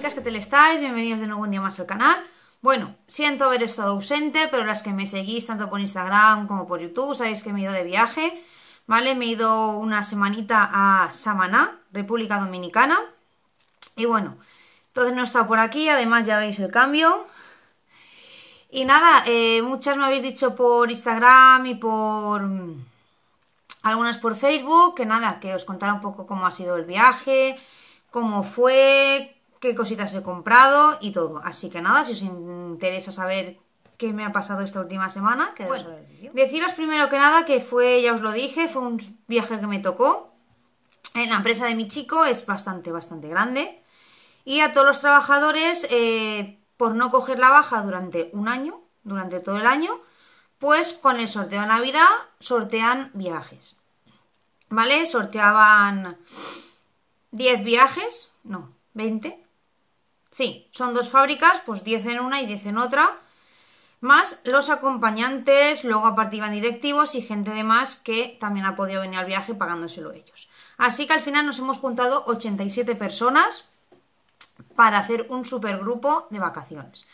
chicas, ¿qué tal estáis? Bienvenidos de nuevo un día más al canal. Bueno, siento haber estado ausente, pero las que me seguís tanto por Instagram como por YouTube, sabéis que me he ido de viaje, ¿vale? Me he ido una semanita a Samaná, República Dominicana. Y bueno, entonces no he estado por aquí, además ya veis el cambio. Y nada, eh, muchas me habéis dicho por Instagram y por... Mm, algunas por Facebook, que nada, que os contara un poco cómo ha sido el viaje, cómo fue, qué cositas he comprado y todo. Así que nada, si os interesa saber qué me ha pasado esta última semana, que deciros primero que nada que fue, ya os lo dije, fue un viaje que me tocó. En la empresa de mi chico es bastante, bastante grande. Y a todos los trabajadores, eh, por no coger la baja durante un año, durante todo el año, pues con el sorteo de Navidad sortean viajes. ¿Vale? Sorteaban 10 viajes, no, 20. Sí, son dos fábricas, pues 10 en una y 10 en otra, más los acompañantes, luego aparte directivos y gente de más que también ha podido venir al viaje pagándoselo ellos. Así que al final nos hemos juntado 87 personas para hacer un super grupo de vacaciones.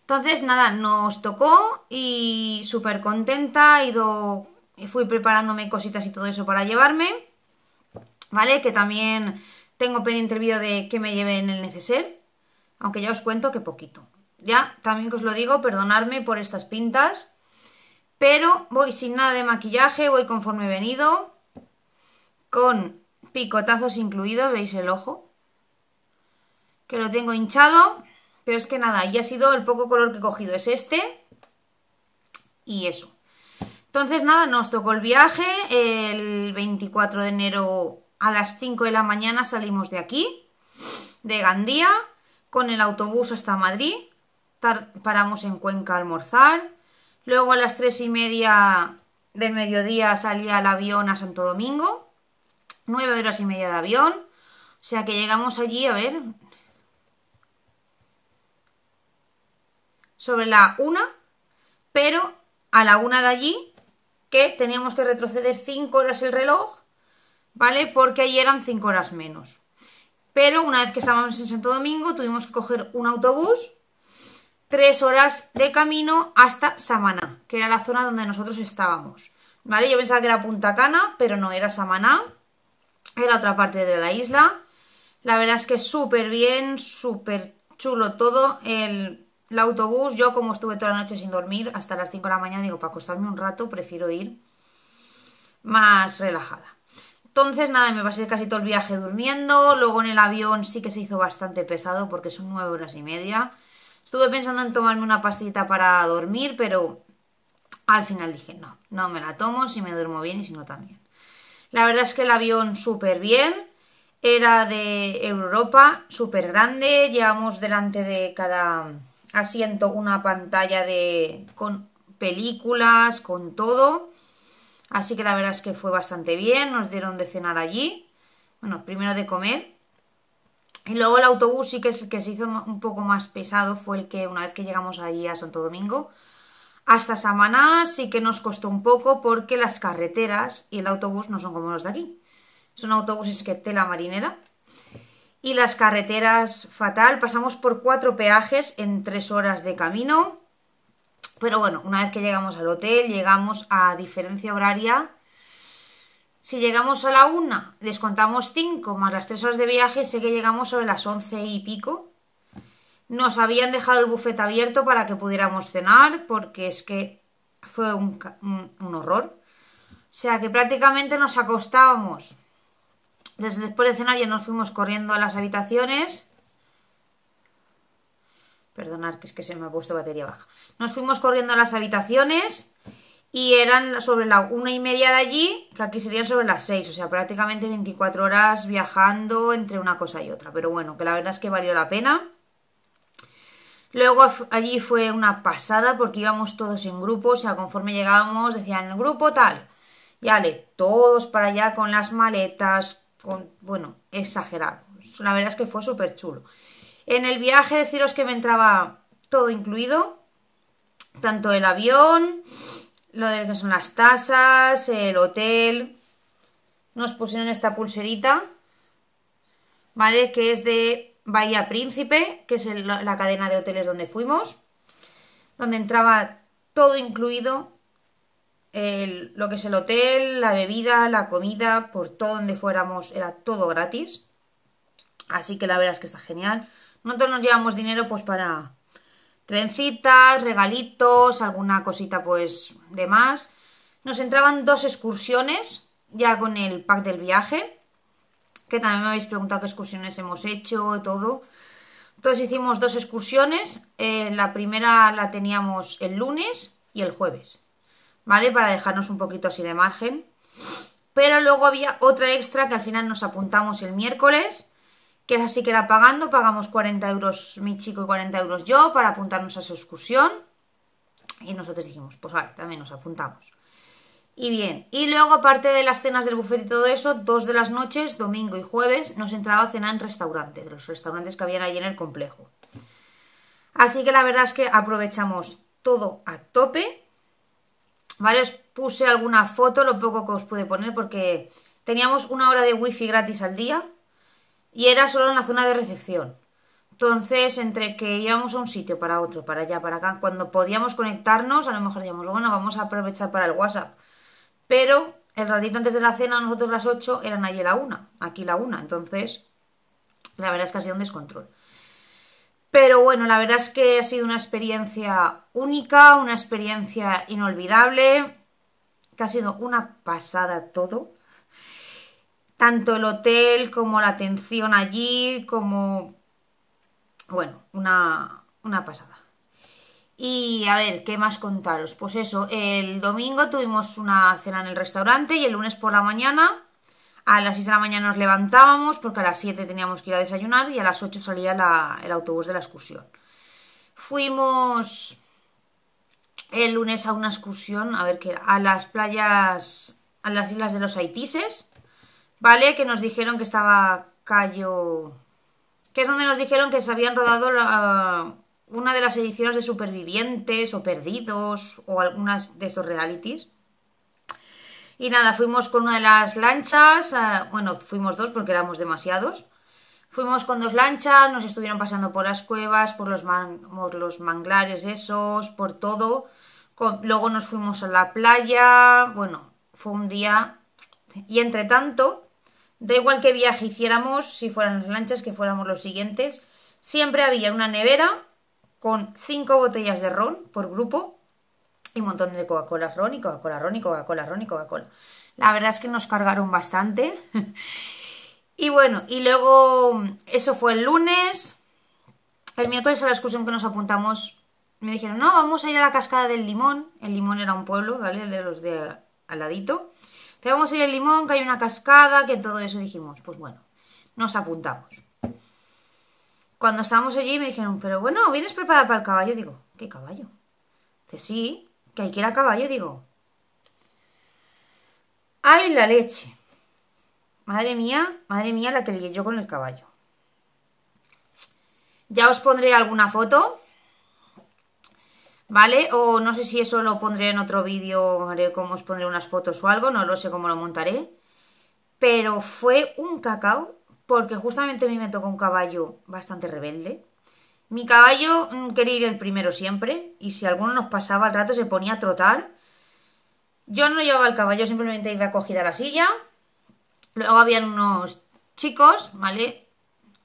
Entonces, nada, nos tocó y súper contenta, he ido, fui preparándome cositas y todo eso para llevarme, ¿vale? Que también tengo pendiente el vídeo de que me lleve en el neceser, aunque ya os cuento que poquito. Ya, también os lo digo, perdonadme por estas pintas, pero voy sin nada de maquillaje, voy conforme he venido, con picotazos incluidos, veis el ojo, que lo tengo hinchado, pero es que nada, y ha sido el poco color que he cogido, es este y eso. Entonces nada, nos tocó el viaje, el 24 de enero a las 5 de la mañana salimos de aquí, de Gandía, con el autobús hasta Madrid, paramos en Cuenca a almorzar, luego a las tres y media del mediodía salía el avión a Santo Domingo, nueve horas y media de avión, o sea que llegamos allí, a ver, sobre la una, pero a la una de allí, que teníamos que retroceder cinco horas el reloj, ¿vale? Porque allí eran cinco horas menos. Pero una vez que estábamos en Santo Domingo tuvimos que coger un autobús, tres horas de camino hasta Samaná, que era la zona donde nosotros estábamos. ¿Vale? Yo pensaba que era Punta Cana, pero no, era Samaná, era otra parte de la isla. La verdad es que súper bien, súper chulo todo. El, el, autobús, yo como estuve toda la noche sin dormir, hasta las 5 de la mañana, digo, para acostarme un rato, prefiero ir más relajada. Entonces, nada, me pasé casi todo el viaje durmiendo. Luego en el avión sí que se hizo bastante pesado porque son nueve horas y media. Estuve pensando en tomarme una pastita para dormir, pero al final dije, no, no me la tomo, si me duermo bien y si no también. La verdad es que el avión súper bien, era de Europa, súper grande, llevamos delante de cada asiento una pantalla de, con películas, con todo. Así que la verdad es que fue bastante bien, nos dieron de cenar allí, bueno, primero de comer. Y luego el autobús sí que, es, que se hizo un poco más pesado fue el que una vez que llegamos allí a Santo Domingo, hasta Samaná sí que nos costó un poco porque las carreteras y el autobús no son como los de aquí. Son autobuses que tela marinera. Y las carreteras fatal. Pasamos por cuatro peajes en tres horas de camino. Pero bueno, una vez que llegamos al hotel, llegamos a diferencia horaria. Si llegamos a la una, descontamos cinco más las tres horas de viaje, sé que llegamos sobre las once y pico. Nos habían dejado el bufete abierto para que pudiéramos cenar, porque es que fue un, horror. O sea que prácticamente nos acostábamos. Desde después de cenar ya nos fuimos corriendo a las habitaciones Perdonad, que es que se me ha puesto batería baja. Nos fuimos corriendo a las habitaciones y eran sobre la una y media de allí, que aquí serían sobre las seis, o sea, prácticamente 24 horas viajando entre una cosa y otra. Pero bueno, que la verdad es que valió la pena. Luego allí fue una pasada porque íbamos todos en grupo, o sea, conforme llegábamos decían, el grupo tal, y ale, todos para allá con las maletas, bueno, exagerado. La verdad es que fue súper chulo. En el viaje deciros que me entraba todo incluido, tanto el avión, lo de que son las tasas, el hotel. Nos pusieron esta pulserita, ¿vale? Que es de Bahía Príncipe, que es la cadena de hoteles donde fuimos, donde entraba todo incluido, lo que es el hotel, la bebida, la comida, por todo donde fuéramos, era todo gratis. Así que la verdad es que está genial. Nosotros nos llevamos dinero pues para trencitas, regalitos, alguna cosita pues de más. Nos entraban dos excursiones ya con el pack del viaje, que también me habéis preguntado qué excursiones hemos hecho, todo. Entonces hicimos dos excursiones, eh, la primera la teníamos el lunes y el jueves, ¿vale? Para dejarnos un poquito así de margen. Pero luego había otra extra que al final nos apuntamos el miércoles, que así que era pagando, pagamos 40 euros mi chico y 40 euros yo para apuntarnos a su excursión. Y nosotros dijimos, pues vale, también nos apuntamos. Y bien, y luego aparte de las cenas del buffet y todo eso, dos de las noches, domingo y jueves, nos entraba a cenar en restaurante. de los restaurantes que habían ahí en el complejo. Así que la verdad es que aprovechamos todo a tope. Vale, os puse alguna foto, lo poco que os pude poner, porque teníamos una hora de wifi gratis al día, y era solo en la zona de recepción. Entonces, entre que íbamos a un sitio para otro, para allá, para acá, cuando podíamos conectarnos, a lo mejor decíamos, bueno, vamos a aprovechar para el WhatsApp. Pero el ratito antes de la cena, nosotros las 8 eran allí la 1, aquí la 1. Entonces, la verdad es que ha sido un descontrol. Pero bueno, la verdad es que ha sido una experiencia única, una experiencia inolvidable, que ha sido una pasada todo tanto el hotel como la atención allí, como... Bueno, una, una pasada. Y a ver, ¿qué más contaros? Pues eso, el domingo tuvimos una cena en el restaurante y el lunes por la mañana, a las 6 de la mañana nos levantábamos porque a las 7 teníamos que ir a desayunar y a las 8 salía el autobús de la excursión. Fuimos el lunes a una excursión, a ver qué era, a las playas, a las islas de los Haitises ¿vale? Que nos dijeron que estaba Cayo... Que es donde nos dijeron que se habían rodado una de las ediciones de Supervivientes o Perdidos o algunas de esos realities. Y nada, fuimos con una de las lanchas, eh, bueno, fuimos dos porque éramos demasiados. Fuimos con dos lanchas, nos estuvieron pasando por las cuevas, por los, los manglares esos, por todo. luego nos fuimos a la playa, bueno, fue un día... Y entre tanto, Da igual qué viaje hiciéramos, si fueran las lanchas, que fuéramos los siguientes, siempre había una nevera con cinco botellas de ron por grupo y un montón de Coca-Cola ron y Coca-Cola ron y Coca-Cola ron y Coca-Cola. La verdad es que nos cargaron bastante. y bueno, y luego eso fue el lunes. El miércoles a la excursión que nos apuntamos me dijeron, no, vamos a ir a la cascada del limón. El limón era un pueblo, ¿vale? El De los de al ladito. Que vamos a ir al limón, que hay una cascada, que todo eso dijimos. Pues bueno, nos apuntamos. Cuando estábamos allí me dijeron, pero bueno, ¿vienes preparada para el caballo? Digo, ¿qué caballo? Dice, sí, que hay que ir a caballo. Digo, ¡ay la leche! Madre mía, madre mía la que lié yo con el caballo. Ya os pondré alguna foto ¿vale? O no sé si eso lo pondré en otro vídeo, haré como os pondré unas fotos o algo, no lo sé cómo lo montaré. Pero fue un cacao, porque justamente a mí me tocó un caballo bastante rebelde. Mi caballo mm, quería ir el primero siempre, y si alguno nos pasaba al rato se ponía a trotar. Yo no llevaba el caballo, simplemente iba cogida a la silla. Luego habían unos chicos, ¿vale?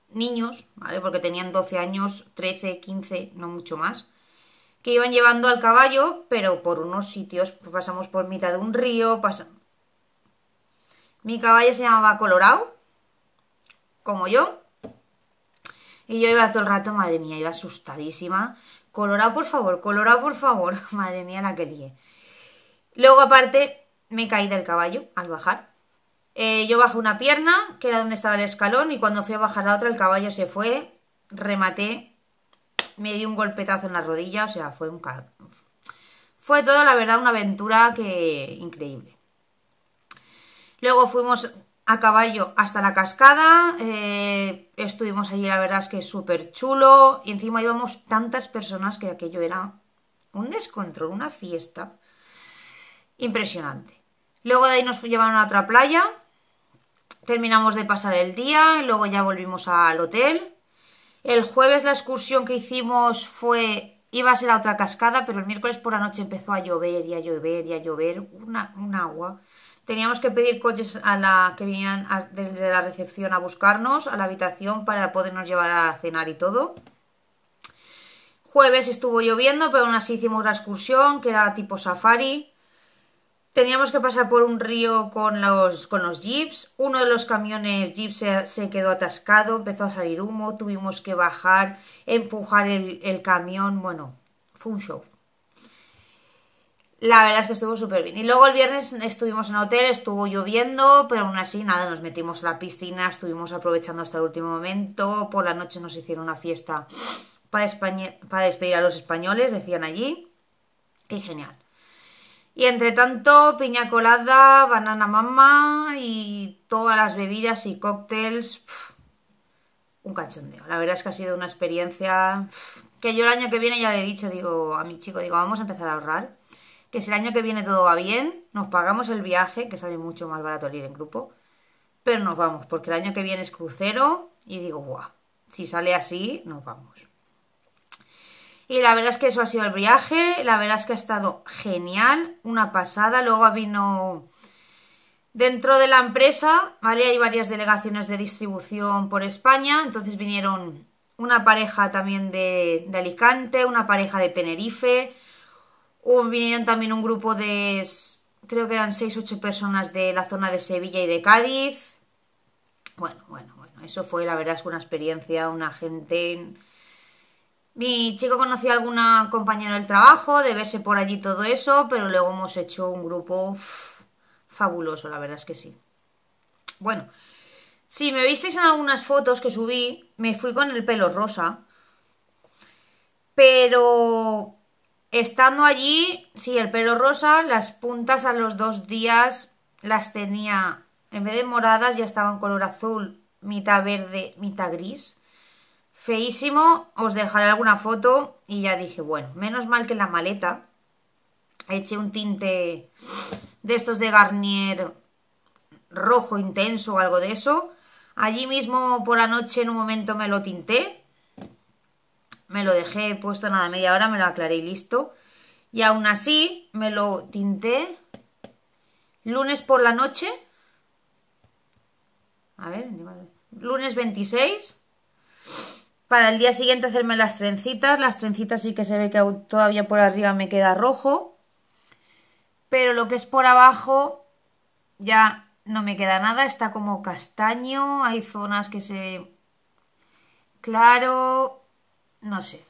Niños, ¿vale? Porque tenían 12 años, 13, 15, no mucho más que iban llevando al caballo, pero por unos sitios pues, pasamos por mitad de un río, Mi caballo se llamaba Colorado, como yo, y yo iba todo el rato, madre mía, iba asustadísima. Colorado, por favor, colorado, por favor, madre mía, la quería Luego, aparte, me caí del caballo al bajar. Eh, yo bajé una pierna, que era donde estaba el escalón, y cuando fui a bajar la otra, el caballo se fue, rematé me dio un golpetazo en la rodilla, o sea, fue un... Fue todo, la verdad, una aventura que increíble. Luego fuimos a caballo hasta la cascada, eh, estuvimos allí, la verdad es que es súper chulo, y encima íbamos tantas personas que aquello era un descontrol, una fiesta impresionante. Luego de ahí nos llevaron a otra playa, terminamos de pasar el día, y luego ya volvimos al hotel, el jueves la excursión que hicimos fue, iba a ser a otra cascada, pero el miércoles por la noche empezó a llover y a llover y a llover, una, un agua. Teníamos que pedir coches a la que vinieran desde la recepción a buscarnos, a la habitación, para podernos llevar a cenar y todo. Jueves estuvo lloviendo, pero aún así hicimos la excursión, que era tipo safari. Teníamos que pasar por un río con los, con los jeeps. Uno de los camiones jeeps se, quedó atascado, empezó a salir humo, tuvimos que bajar, empujar el, camión. Bueno, fue un show. La verdad es que estuvo súper bien. Y luego el viernes estuvimos en hotel, estuvo lloviendo, pero aún así nada, nos metimos a la piscina, estuvimos aprovechando hasta el último momento. Por la noche nos hicieron una fiesta para, para despedir a los españoles, decían allí. Y genial. Y entre tanto, piña colada, banana mamá y todas las bebidas y cócteles, un cachondeo. La verdad es que ha sido una experiencia que yo el año que viene ya le he dicho, digo a mi chico, digo, vamos a empezar a ahorrar, que si el año que viene todo va bien, nos pagamos el viaje, que sale mucho más barato ir en grupo, pero nos vamos, porque el año que viene es crucero y digo, guau, si sale así, nos vamos. Y la verdad es que eso ha sido el viaje, la verdad es que ha estado genial, una pasada. Luego vino dentro de la empresa, ¿vale? Hay varias delegaciones de distribución por España, entonces vinieron una pareja también de, Alicante, una pareja de Tenerife, vinieron también un grupo de, creo que eran 6-8 personas de la zona de Sevilla y de Cádiz. Bueno, bueno, bueno, eso fue la verdad es una experiencia, una gente mi chico conocía a alguna compañera del trabajo, de verse por allí todo eso, pero luego hemos hecho un grupo fabuloso, la verdad es que sí. Bueno, si me visteis en algunas fotos que subí, me fui con el pelo rosa, pero estando allí, sí, el pelo rosa, las puntas a los dos días las tenía, en vez de moradas ya estaban color azul, mitad verde, mitad gris feísimo, os dejaré alguna foto y ya dije, bueno, menos mal que la maleta eché un tinte de estos de Garnier rojo intenso o algo de eso. Allí mismo por la noche en un momento me lo tinté, me lo dejé puesto nada media hora, me lo aclaré y listo. Y aún así me lo tinté lunes por la noche, a ver, lunes 26 para el día siguiente hacerme las trencitas. Las trencitas sí que se ve que todavía por arriba me queda rojo. Pero lo que es por abajo ya no me queda nada. Está como castaño. Hay zonas que se... Claro... No sé.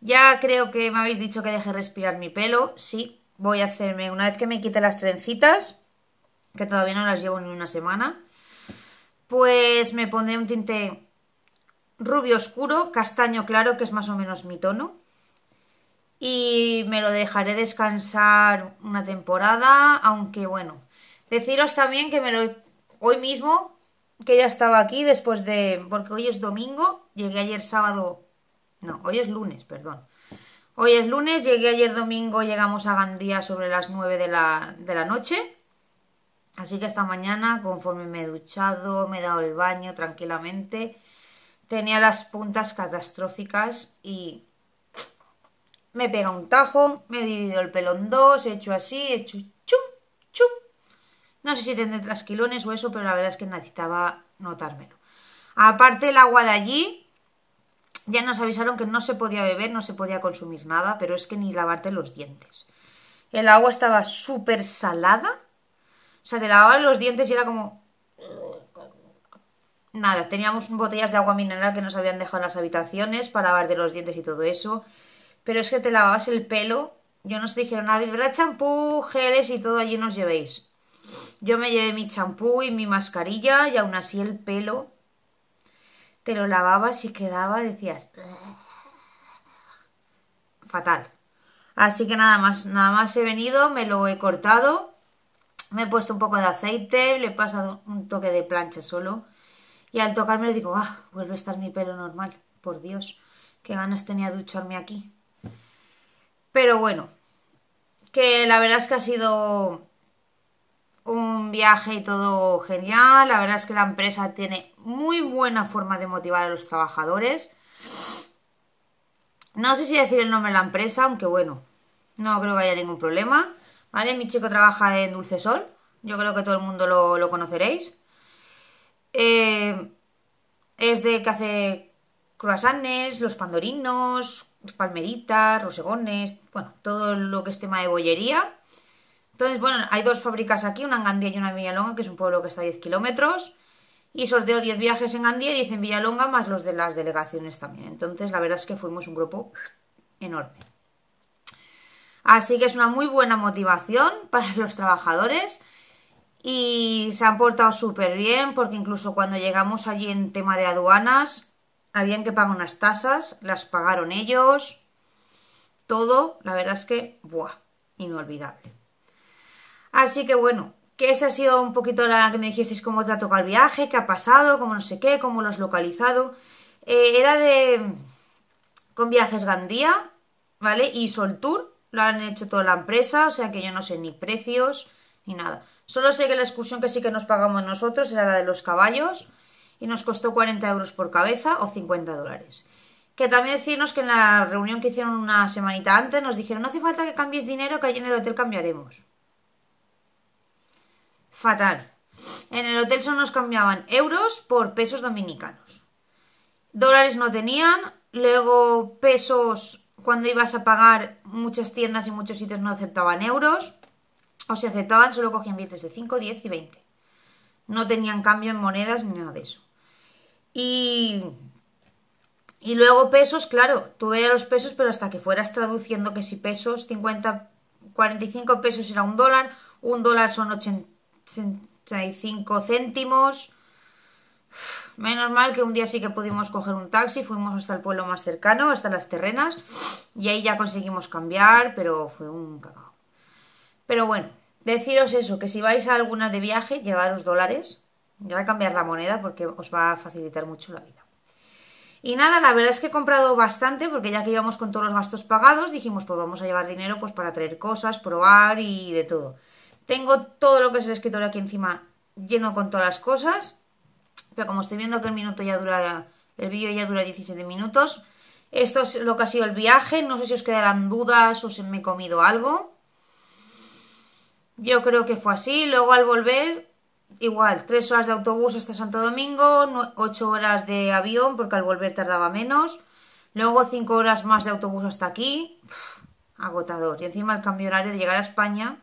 Ya creo que me habéis dicho que deje respirar mi pelo. Sí, voy a hacerme una vez que me quite las trencitas, que todavía no las llevo ni una semana, pues me pondré un tinte rubio oscuro, castaño claro, que es más o menos mi tono. Y me lo dejaré descansar una temporada, aunque bueno. Deciros también que me lo... Hoy mismo, que ya estaba aquí después de... Porque hoy es domingo, llegué ayer sábado... No, hoy es lunes, perdón. Hoy es lunes, llegué ayer domingo, llegamos a Gandía sobre las 9 de la, de la noche. Así que esta mañana, conforme me he duchado, me he dado el baño tranquilamente tenía las puntas catastróficas y me pega un tajo, me dividido el pelo en dos, he hecho así, he hecho chum, chum. No sé si tendré trasquilones o eso, pero la verdad es que necesitaba notármelo. Aparte el agua de allí, ya nos avisaron que no se podía beber, no se podía consumir nada, pero es que ni lavarte los dientes. El agua estaba súper salada, o sea, te lavaban los dientes y era como, nada, teníamos botellas de agua mineral que nos habían dejado en las habitaciones para lavar de los dientes y todo eso. Pero es que te lavabas el pelo. Yo nos dijeron, a ver, champú, geles y todo allí nos llevéis. Yo me llevé mi champú y mi mascarilla y aún así el pelo te lo lavabas y quedaba, decías, fatal. Así que nada más, nada más he venido, me lo he cortado, me he puesto un poco de aceite, le he pasado un toque de plancha solo y al tocarme le digo, ah, vuelve a estar mi pelo normal. Por Dios, qué ganas tenía de ducharme aquí. Pero bueno, que la verdad es que ha sido un viaje y todo genial. La verdad es que la empresa tiene muy buena forma de motivar a los trabajadores. No sé si decir el nombre de la empresa, aunque bueno, no creo que haya ningún problema. ¿Vale? Mi chico trabaja en Dulce Sol. Yo creo que todo el mundo lo conoceréis. Eh, es de que hace croissants, los pandorinos, palmeritas, rosegones, bueno, todo lo que es tema de bollería. Entonces, bueno, hay dos fábricas aquí, una en Gandía y una en Villalonga, que es un pueblo que está a 10 kilómetros. Y sorteo 10 viajes en Gandía y 10 en Villalonga, más los de las delegaciones también. Entonces, la verdad es que fuimos un grupo enorme. Así que es una muy buena motivación para los trabajadores y se han portado súper bien porque incluso cuando llegamos allí en tema de aduanas habían que pagar unas tasas, las pagaron ellos, todo, la verdad es que, ¡buah! Inolvidable. Así que bueno, que esa ha sido un poquito la que me dijisteis cómo te ha tocado el viaje, qué ha pasado, cómo no sé qué, cómo lo has localizado. Eh, era de... con viajes Gandía, ¿vale? Y sol Tour, lo han hecho toda la empresa, o sea que yo no sé ni precios ni nada. Solo sé que la excursión que sí que nos pagamos nosotros era la de los caballos y nos costó 40 euros por cabeza o 50 dólares. Que también decirnos que en la reunión que hicieron una semanita antes nos dijeron no hace falta que cambies dinero que allí en el hotel cambiaremos. Fatal. En el hotel solo nos cambiaban euros por pesos dominicanos. Dólares no tenían, luego pesos cuando ibas a pagar muchas tiendas y muchos sitios no aceptaban euros o si aceptaban solo cogían billetes de 5, 10 y 20. No tenían cambio en monedas ni nada de eso. Y, y luego pesos, claro, tuve los pesos, pero hasta que fueras traduciendo que si pesos, 50, 45 pesos era un dólar, un dólar son 85 céntimos. Menos mal que un día sí que pudimos coger un taxi, fuimos hasta el pueblo más cercano, hasta las terrenas, y ahí ya conseguimos cambiar, pero fue un cagado. Pero bueno, deciros eso, que si vais a alguna de viaje, llevaros dólares. Ya voy a cambiar la moneda porque os va a facilitar mucho la vida. Y nada, la verdad es que he comprado bastante porque ya que íbamos con todos los gastos pagados, dijimos pues vamos a llevar dinero pues para traer cosas, probar y de todo. Tengo todo lo que es el escritorio aquí encima lleno con todas las cosas, pero como estoy viendo que el minuto ya dura, el vídeo ya dura 17 minutos, esto es lo que ha sido el viaje, no sé si os quedarán dudas o si me he comido algo. Yo creo que fue así. Luego al volver, igual, tres horas de autobús hasta Santo Domingo, ocho horas de avión, porque al volver tardaba menos. Luego cinco horas más de autobús hasta aquí. agotador. Y encima el cambio horario de llegar a España.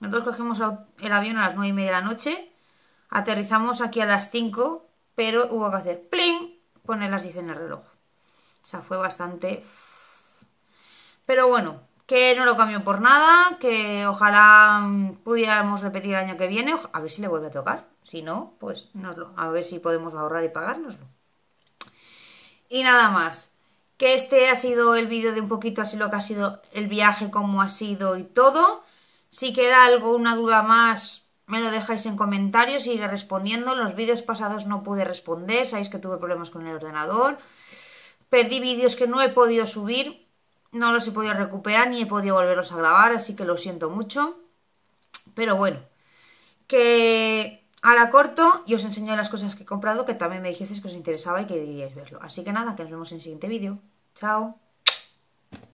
Nosotros cogemos el avión a las nueve y media de la noche. Aterrizamos aquí a las cinco pero hubo que hacer pling, poner las diez en el reloj. O sea, fue bastante... Pero bueno, que no lo cambio por nada, que ojalá mm, pudiéramos repetir el año que viene, a ver si le vuelve a tocar. Si no, pues a ver si podemos ahorrar y pagárnoslo. Y nada más. Que este ha sido el vídeo de un poquito así lo que ha sido el viaje, cómo ha sido y todo. Si queda algo, una duda más, me lo dejáis en comentarios y iré respondiendo. Los vídeos pasados no pude responder, sabéis que tuve problemas con el ordenador. Perdí vídeos que no he podido subir no los he podido recuperar ni he podido volverlos a grabar, así que lo siento mucho. Pero bueno, que a la corto y os enseño las cosas que he comprado que también me dijisteis que os interesaba y queríais verlo. Así que nada, que nos vemos en el siguiente vídeo. Chao.